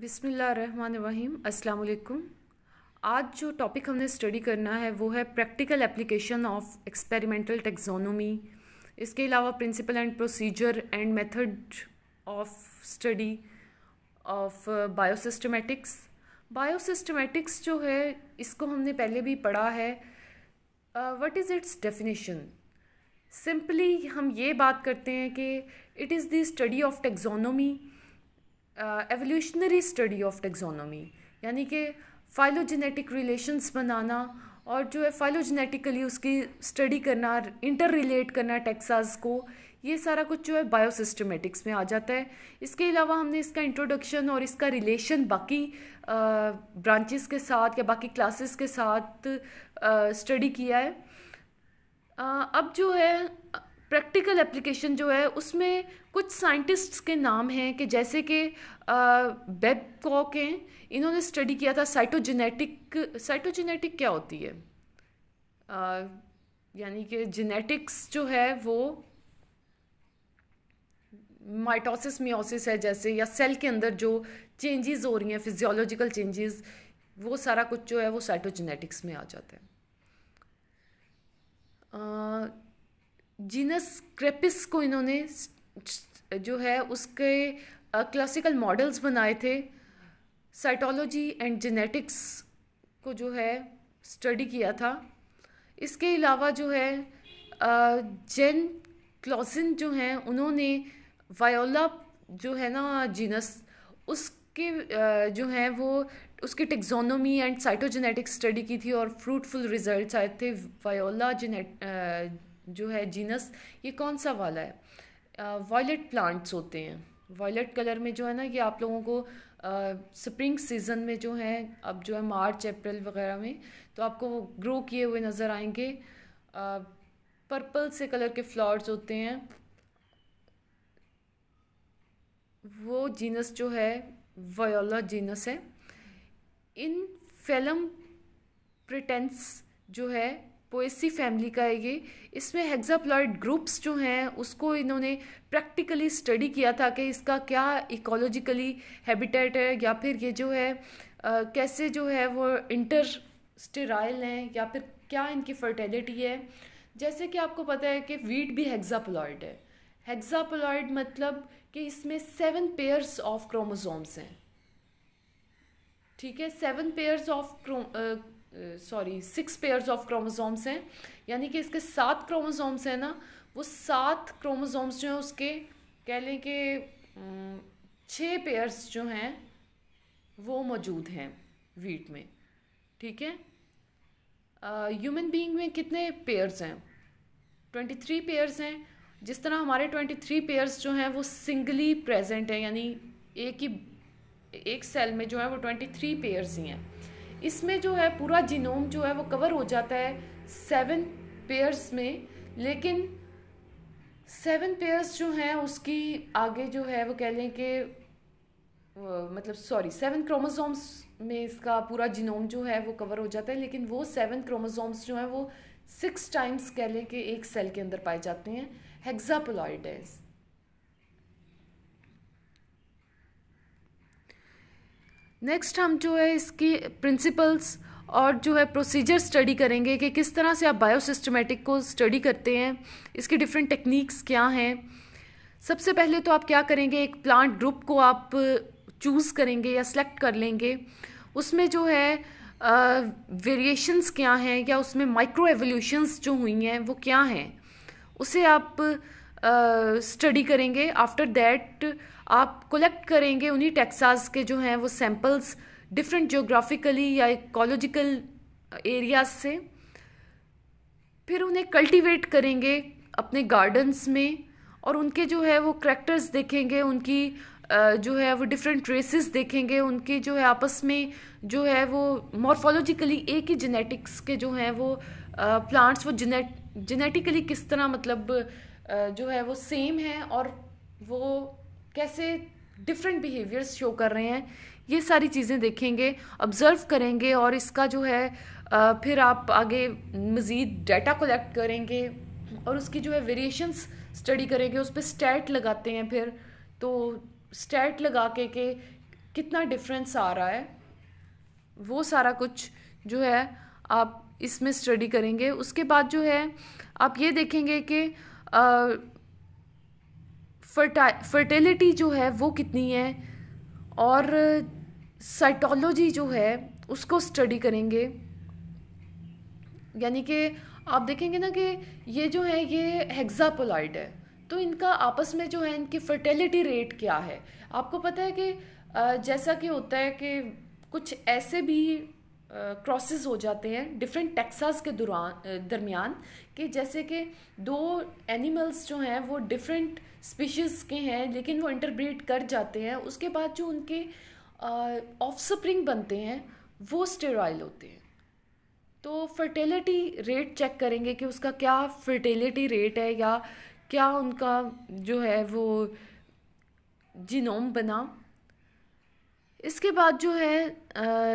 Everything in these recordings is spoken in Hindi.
बिसमीम् अल्लाम आज जो टॉपिक हमने स्टडी करना है वो है practical application of experimental taxonomy इसके अलावा principle and procedure and method of study of biosystematics biosystematics जो है इसको हमने पहले भी पढ़ा है what is its definition simply हम ये बात करते हैं कि it is the study of taxonomy evolutionary study of taxonomy यानी कि फाइलोजेनेटिक रिलेशंस बनाना और जो है फाइलोजेनेटिकली उसकी स्टडी करना इंटर रिलेट करना टेक्सास को ये सारा कुछ जो है बायोसिस्टमेटिक्स में आ जाता है इसके अलावा हमने इसका इंट्रोडक्शन और इसका रिलेशन बाकी ब्रांचेस के साथ या बाकी क्लासेस के साथ स्टडी किया है आ, अब जो है प्रैक्टिकल एप्लीकेशन जो है उसमें कुछ साइंटिस्ट्स के नाम हैं कि जैसे कि बेबकॉक हैं इन्होंने स्टडी किया था साइटोजेनेटिक साइटोजेनेटिक क्या होती है यानी कि जेनेटिक्स जो है वो माइटोसिस मियोसिस है जैसे या सेल के अंदर जो चेंजेस हो रही हैं फिजियोलॉजिकल चेंजेस वो सारा कुछ जो है वो साइटोजेनेटिक्स में आ जाता है जीनस क्रेपिस को इन्होंने जो है उसके क्लासिकल मॉडल्स बनाए थे साइटोलॉजी एंड जेनेटिक्स को जो है स्टडी किया था इसके अलावा जो है जेन क्लॉसिन जो हैं उन्होंने वायोला जो है ना जीनस उसके जो है वो उसकी टेक्जोनोमी एंड साइटोजेनेटिक्स स्टडी की थी और फ्रूटफुल रिजल्ट्स आए थे वायोला जेनेट जो है जीनस ये कौन सा वाला है वॉयलेट प्लांट्स होते हैं वॉयलेट कलर में जो है ना ये आप लोगों को स्प्रिंग सीज़न में जो है अब जो है मार्च अप्रैल वगैरह में तो आपको वो ग्रो किए हुए नज़र आएंगे पर्पल से कलर के फ्लावर्स होते हैं वो जीनस जो है वायोला जीनस है इन फेलम प्रिटेंस जो है पोएसी फैमिली का है ये इसमें हेक्साप्लॉयड ग्रुप्स जो हैं उसको इन्होंने प्रैक्टिकली स्टडी किया था कि इसका क्या इकोलॉजिकली हैबिटेट है या फिर ये जो है आ, कैसे जो है वो इंटर स्टेराइल हैं या फिर क्या इनकी फर्टिलिटी है जैसे कि आपको पता है कि वीट भी हेक्साप्लॉयड है हेक्साप्लॉयड मतलब कि इसमें सेवन पेयर्स ऑफ क्रोमोसोम्स हैं ठीक है seven pairs of sorry six pairs of chromosomes हैं यानी कि इसके सात क्रोमोसोम्स हैं ना वो सात क्रोमोसोम्स जो हैं उसके कह लें कि छः पेयर्स जो हैं वो मौजूद हैं वीट में ठीक है ह्यूमन बीइंग में कितने पेयर्स हैं ट्वेंटी थ्री पेयर्स हैं जिस तरह हमारे ट्वेंटी थ्री पेयर्स जो हैं वो सिंगली प्रेजेंट हैं यानी एक ही एक सेल में जो है वो ट्वेंटी थ्री पेयर्स ही हैं इसमें जो है पूरा जीनोम जो है वो कवर हो जाता है सेवन पेयर्स में लेकिन सेवन पेयर्स जो हैं उसकी आगे जो है वो कह लें कि मतलब सॉरी सेवन क्रोमोसोम्स में इसका पूरा जीनोम जो है वो कवर हो जाता है लेकिन वो सेवन क्रोमोसोम्स जो हैं वो सिक्स टाइम्स कह लें कि एक सेल के अंदर पाए जाते हैं है नेक्स्ट हम जो है इसकी प्रिंसिपल्स और जो है प्रोसीजर स्टडी करेंगे कि किस तरह से आप बायोसिस्टमेटिक को स्टडी करते हैं इसकी डिफरेंट टेक्निक्स क्या हैं सबसे पहले तो आप क्या करेंगे एक प्लांट ग्रुप को आप चूज़ करेंगे या सेलेक्ट कर लेंगे उसमें जो है वेरिएशंस क्या हैं या उसमें माइक्रो एवोल्यूशंस जो हुई हैं वो क्या हैं उसे आप स्टडी uh, करेंगे आफ्टर दैट आप कलेक्ट करेंगे उन्हीं टेक्सास के जो हैं वो सैम्पल्स डिफरेंट जोग्राफिकली या इकोलॉजिकल एरियाज से फिर उन्हें कल्टीवेट करेंगे अपने गार्डन्स में और उनके जो है वो करैक्टर्स देखेंगे उनकी जो है वो डिफरेंट रेसेस देखेंगे उनके जो है आपस में जो है वो मॉर्फोलॉजिकली एक ही जेनेटिक्स के जो हैं वो प्लांट्स वो जेनेट जेनेटिकली किस तरह मतलब जो है वो सेम है और वो कैसे डिफरेंट बिहेवियर्स शो कर रहे हैं ये सारी चीज़ें देखेंगे ऑब्ज़र्व करेंगे और इसका जो है फिर आप आगे मज़ीद डाटा कलेक्ट करेंगे और उसकी जो है वेरिएशंस स्टडी करेंगे उस पर स्टैट लगाते हैं फिर तो स्टैट लगा के के कितना डिफरेंस आ रहा है वो सारा कुछ जो है आप इसमें स्टडी करेंगे उसके बाद जो है आप ये देखेंगे कि फर्टा फर्टिलिटी जो है वो कितनी है और साइटोलॉजी जो है उसको स्टडी करेंगे यानी कि आप देखेंगे ना कि ये जो है ये हेक्सापोलाइड है तो इनका आपस में जो है इनकी फर्टिलिटी रेट क्या है आपको पता है कि जैसा कि होता है कि कुछ ऐसे भी क्रॉसेस हो जाते हैं डिफरेंट टेक्सास के दौरान दरमियान कि जैसे कि दो एनिमल्स जो हैं वो डिफरेंट स्पीशीज़ के हैं लेकिन वो इंटरब्रीड कर जाते हैं उसके बाद जो उनके ऑफ स्प्रिंग बनते हैं वो स्टेरॉयल होते हैं तो फर्टिलिटी रेट चेक करेंगे कि उसका क्या फर्टिलिटी रेट है या क्या उनका जो है वो जीनोम बना इसके बाद जो है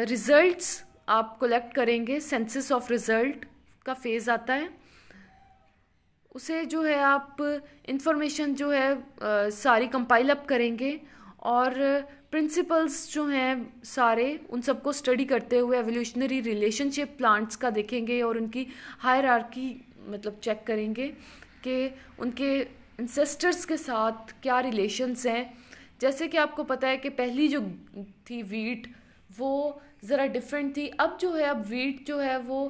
रिज़ल्ट्स आप कलेक्ट करेंगे सेंसिस ऑफ रिज़ल्ट का फेज़ आता है उसे जो है आप इंफॉर्मेशन जो है आ, सारी कंपाइल अप करेंगे और प्रिंसिपल्स जो हैं सारे उन सबको स्टडी करते हुए एवोल्यूशनरी रिलेशनशिप प्लांट्स का देखेंगे और उनकी हायर मतलब चेक करेंगे कि उनके इंसेस्टर्स के साथ क्या रिलेशंस हैं जैसे कि आपको पता है कि पहली जो थी वीट वो ज़रा डिफरेंट थी अब जो है अब वीट जो है वो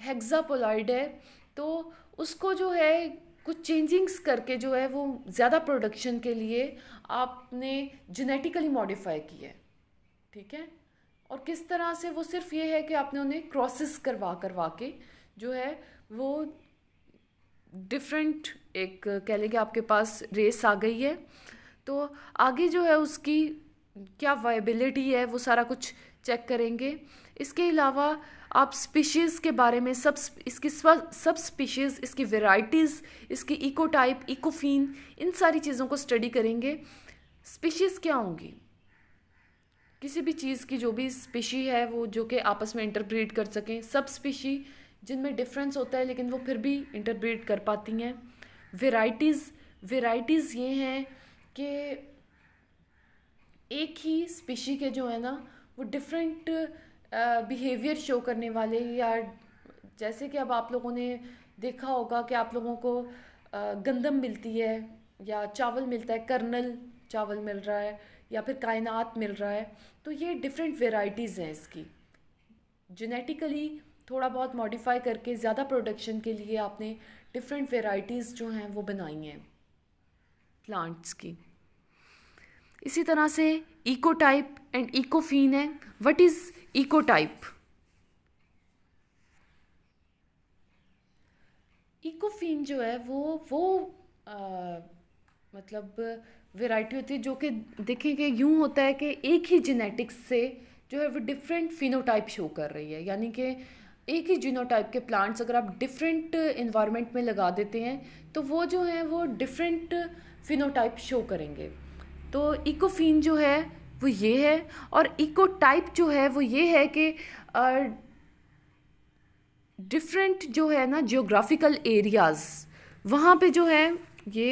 हेक्सापोलॉइड है तो उसको जो है कुछ चेंजिंग्स करके जो है वो ज़्यादा प्रोडक्शन के लिए आपने जेनेटिकली मॉडिफाई की है ठीक है और किस तरह से वो सिर्फ ये है कि आपने उन्हें क्रॉसेस करवा करवा के जो है वो डिफरेंट एक कह लेंगे आपके पास रेस आ गई है तो आगे जो है उसकी क्या वायबिलिटी है वो सारा कुछ चेक करेंगे इसके अलावा आप स्पीशीज़ के बारे में सब इसकी स्व सब स्पीशीज़ इसकी वेराइटीज़ इसकी इको टाइप इकोफीन इन सारी चीज़ों को स्टडी करेंगे स्पीशीज़ क्या होंगी किसी भी चीज़ की जो भी स्पीशी है वो जो कि आपस में इंटरप्रीट कर सकें सब स्पीशी जिनमें डिफरेंस होता है लेकिन वो फिर भी इंटरप्रीट कर पाती हैं वेराइटीज़ वेराइटीज़ ये हैं कि एक ही स्पीशी के जो है ना वो डिफरेंट बिहेवियर शो करने वाले या जैसे कि अब आप लोगों ने देखा होगा कि आप लोगों को uh, गंदम मिलती है या चावल मिलता है कर्नल चावल मिल रहा है या फिर कायनात मिल रहा है तो ये डिफरेंट वेराइटीज़ हैं इसकी जेनेटिकली थोड़ा बहुत मॉडिफाई करके ज़्यादा प्रोडक्शन के लिए आपने डिफरेंट वेराइटीज़ जो हैं वो बनाई हैं प्लांट्स की इसी तरह से इको टाइप एंड इकोफीन है what is ecotype ecophene जो है वो वो आ, मतलब वेराइटी होती है जो कि देखें कि यूँ होता है कि एक ही जेनेटिक्स से जो है वो डिफरेंट फिनोटाइप शो कर रही है यानी कि एक ही जीनोटाइप के प्लांट्स अगर आप डिफरेंट इन्वायरमेंट में लगा देते हैं तो वो जो है वो डिफरेंट फिनोटाइप शो करेंगे तो इकोफीन जो है वो ये है और इको टाइप जो है वो ये है कि डिफरेंट जो है ना जियोग्राफिकल एरियाज़ वहाँ पे जो है ये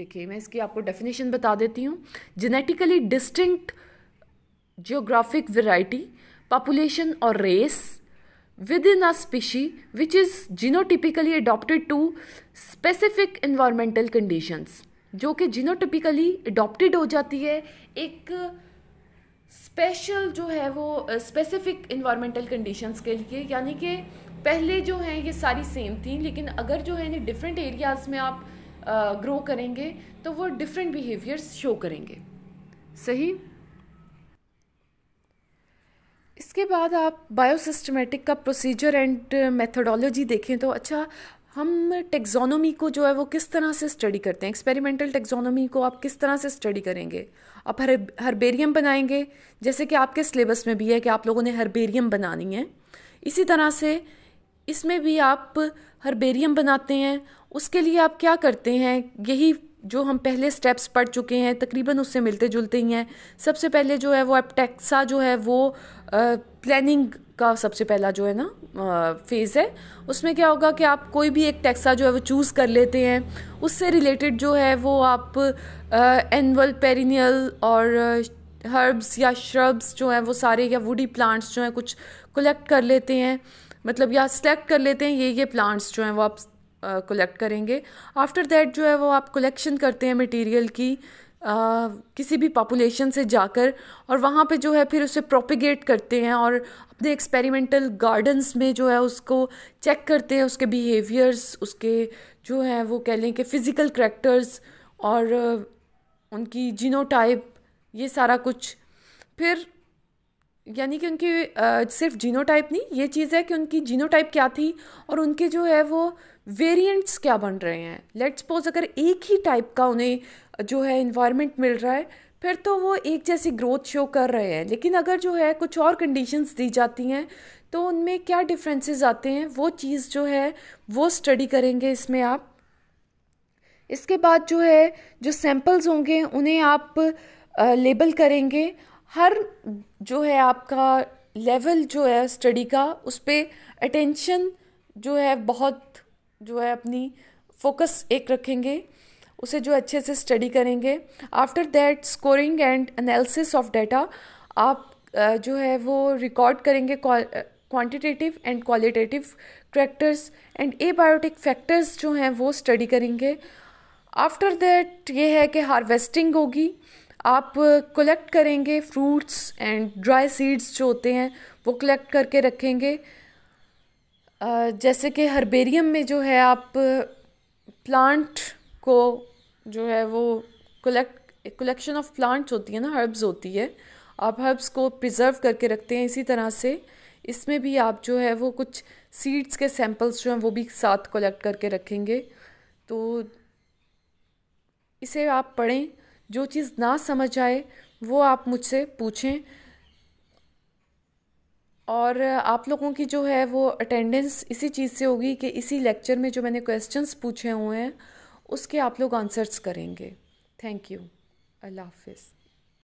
देखिए मैं इसकी आपको डेफिनेशन बता देती हूँ genetically distinct geographic variety population और race within a species which is genotypically adapted to specific environmental conditions जो कि जिनोटिपिकली अडॉप्टेड हो जाती है एक स्पेशल जो है वो स्पेसिफिक इन्वामेंटल कंडीशंस के लिए यानी कि पहले जो हैं ये सारी सेम थी लेकिन अगर जो है इन्हें डिफरेंट एरियाज़ में आप ग्रो करेंगे तो वो डिफरेंट बिहेवियर्स शो करेंगे सही इसके बाद आप बायोसिस्टमेटिक का प्रोसीजर एंड मेथोडोलॉजी देखें तो अच्छा हम टेक्सोनोमी को जो है वो किस तरह से स्टडी करते हैं एक्सपेरिमेंटल टेक्सोनोमी को आप किस तरह से स्टडी करेंगे आप हर हरबेरियम बनाएंगे जैसे कि आपके सिलेबस में भी है कि आप लोगों ने हरबेरियम बनानी है इसी तरह से इसमें भी आप हरबेरियम बनाते हैं उसके लिए आप क्या करते हैं यही जो हम पहले स्टेप्स पढ़ चुके हैं तकरीबन उससे मिलते जुलते ही हैं सबसे पहले जो है वो एपटेक्सा जो है वो प्लानिंग का सबसे पहला जो है ना फेज़ है उसमें क्या होगा कि आप कोई भी एक टैक्सा जो है वो चूज़ कर लेते हैं उससे रिलेटेड जो है वो आप एनअल पेरिनियल और हर्ब्स या श्रब्स जो हैं वो सारे या वुडी प्लांट्स जो हैं कुछ कलेक्ट कर लेते हैं मतलब या सेलेक्ट कर लेते हैं ये ये प्लांट्स जो हैं वो आप कलेक्ट करेंगे आफ्टर दैट जो है वो आप कलेक्शन करते हैं मटेरियल की आ, किसी भी पॉपुलेशन से जाकर और वहाँ पे जो है फिर उसे प्रोपिगेट करते हैं और अपने एक्सपेरिमेंटल गार्डन्स में जो है उसको चेक करते हैं उसके बिहेवियर्स उसके जो है वो कह लें कि फ़िज़िकल करेक्टर्स और उनकी जीनोटाइप ये सारा कुछ फिर यानी कि उनकी आ, सिर्फ जीनोटाइप नहीं ये चीज़ है कि उनकी जीनोटाइप क्या थी और उनके जो है वो वेरिएंट्स क्या बन रहे हैं लेट्स सपोज अगर एक ही टाइप का उन्हें जो है इन्वायरमेंट मिल रहा है फिर तो वो एक जैसी ग्रोथ शो कर रहे हैं लेकिन अगर जो है कुछ और कंडीशंस दी जाती हैं तो उनमें क्या डिफरेंसेस आते हैं वो चीज़ जो है वो स्टडी करेंगे इसमें आप इसके बाद जो है जो सैम्पल्स होंगे उन्हें आप लेबल करेंगे हर जो है आपका लेवल जो है स्टडी का उस पर अटेंशन जो है बहुत जो है अपनी फोकस एक रखेंगे उसे जो अच्छे से स्टडी करेंगे after that scoring and analysis of data आप जो है वो रिकॉर्ड करेंगे quantitative and qualitative characters and abiotic factors जो हैं वो स्टडी करेंगे आफ्टर दैट ये है कि हार्वेस्टिंग होगी आप कलेक्ट करेंगे फ्रूट्स एंड ड्राई सीड्स जो होते हैं वो कलेक्ट करके रखेंगे जैसे कि हर्बेरियम में जो है आप प्लांट को जो है वो कलेक्ट कलेक्शन ऑफ प्लांट्स होती है ना हर्ब्स होती है आप हर्ब्स को प्रिजर्व करके रखते हैं इसी तरह से इसमें भी आप जो है वो कुछ सीड्स के सैम्पल्स जो हैं वो भी साथ कलेक्ट करके रखेंगे तो इसे आप पढ़ें जो चीज़ ना समझ आए वो आप मुझसे पूछें और आप लोगों की जो है वो अटेंडेंस इसी चीज़ से होगी कि इसी लेक्चर में जो मैंने क्वेश्चंस पूछे हुए हैं उसके आप लोग आंसर्स करेंगे थैंक यू अल्लाह हाफिज़